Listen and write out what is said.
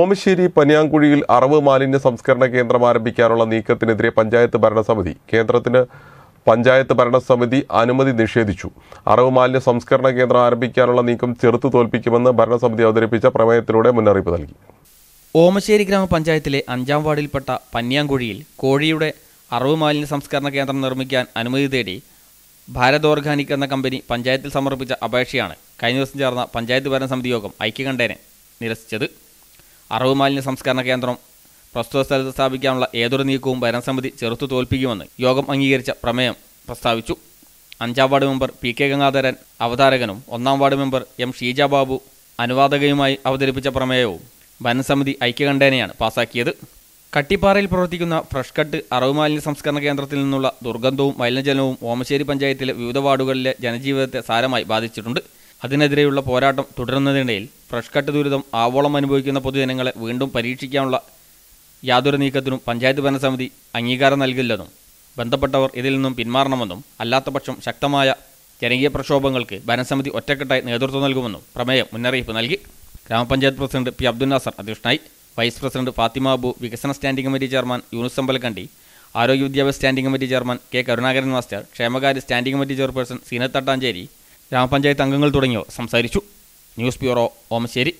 ഓമശ്ശേരി പനിയാങ്കുഴിയിൽ അറവ് മാലിന്യ സംസ്കരണ കേന്ദ്രം ആരംഭിക്കാനുള്ള നീക്കത്തിനെതിരെ പഞ്ചായത്ത് ഭരണസമിതി കേന്ദ്രത്തിന് പഞ്ചായത്ത് ഭരണസമിതി അനുമതി നിഷേധിച്ചു അറവ് മാലിന്യ സംസ്കരണ കേന്ദ്രം ആരംഭിക്കാനുള്ള നീക്കം ചെറുത്തു തോൽപ്പിക്കുമെന്ന് ഭരണസമിതി അവതരിപ്പിച്ച പ്രമേയത്തിലൂടെ മുന്നറിയിപ്പ് നൽകി ഓമശ്ശേരി ഗ്രാമപഞ്ചായത്തിലെ അഞ്ചാം വാർഡിൽപ്പെട്ട പന്യാങ്കുഴിയിൽ കോഴിയുടെ അറവ് മാലിന്യ സംസ്കരണ കേന്ദ്രം നിർമ്മിക്കാൻ അനുമതി തേടി ഭാരത് ഓർഗാനിക് എന്ന കമ്പനി പഞ്ചായത്തിൽ സമർപ്പിച്ച അപേക്ഷയാണ് കഴിഞ്ഞ ദിവസം ചേർന്ന പഞ്ചായത്ത് ഭരണസമിതി യോഗം ഐക്യകണ്ഠേനെ നിരസിച്ചത് അറവ് മാലിന്യ സംസ്കരണ കേന്ദ്രം പ്രസ്തുത സ്ഥലത്ത് സ്ഥാപിക്കാനുള്ള ഏതൊരു നീക്കവും ഭരണസമിതി ചെറുത്തു തോൽപ്പിക്കുമെന്ന് യോഗം അംഗീകരിച്ച പ്രമേയം പ്രസ്താവിച്ചു അഞ്ചാം ward member P K Gangadharan അവതാരകനും ഒന്നാം ward member M Sheeja Babu അനുവാദകയുമായി അവതരിപ്പിച്ച പ്രമേയവും ഭരണസമിതി ഐക്യകണ്ഠേനയാണ് പാസാക്കിയത് കട്ടിപ്പാറയിൽ പ്രവർത്തിക്കുന്ന ഫ്രഷ് കട്ട് അറവ് മാലിന്യ സംസ്കരണ കേന്ദ്രത്തിൽ നിന്നുള്ള ദുർഗന്ധവും മലിനജലവും ഓമശ്ശേരി പഞ്ചായത്തിലെ വിവിധ വാർഡുകളിലെ ജനജീവിതത്തെ സാരമായി ബാധിച്ചിട്ടുണ്ട് അതിനെതിരെയുള്ള പോരാട്ടം തുടരുന്നതിനിടയിൽ ഫ്രഷ് കട്ട് ദുരിതം ആവോളം അനുഭവിക്കുന്ന പൊതുജനങ്ങളെ വീണ്ടും പരീക്ഷിക്കാനുള്ള യാതൊരു നീക്കത്തിനും പഞ്ചായത്ത് ഭരണസമിതി അംഗീകാരം നൽകില്ലെന്നും ബന്ധപ്പെട്ടവർ ഇതിൽ നിന്നും പിന്മാറണമെന്നും അല്ലാത്തപക്ഷം ശക്തമായ ജനകീയ പ്രക്ഷോഭങ്ങൾക്ക് ഭരണസമിതി ഒറ്റക്കെട്ടായി നേതൃത്വം നൽകുമെന്നും പ്രമേയം മുന്നറിയിപ്പ് നൽകി ഗ്രാമപഞ്ചായത്ത് പ്രസിഡന്റ് പി അബ്ദുൽ നാസർ അധ്യക്ഷനായി വൈസ് പ്രസിഡന്റ് ഫാത്തിമ അബു വികസന standing committee chairman Yunus Ambalakkandi ആരോഗ്യ വിദ്യാഭ്യാസ standing committee chairman K Karunakaran master ക്ഷേമകാര്യ സ്റ്റാൻഡിംഗ് കമ്മിറ്റി ചെയർപേഴ്സൺ സീനത്തട്ടാഞ്ചേരി ഗ്രാമപഞ്ചായത്ത് അംഗങ്ങൾ തുടങ്ങിയവർ സംസാരിച്ചു ന്യൂസ് ബ്യൂറോ ഓമശ്ശേരി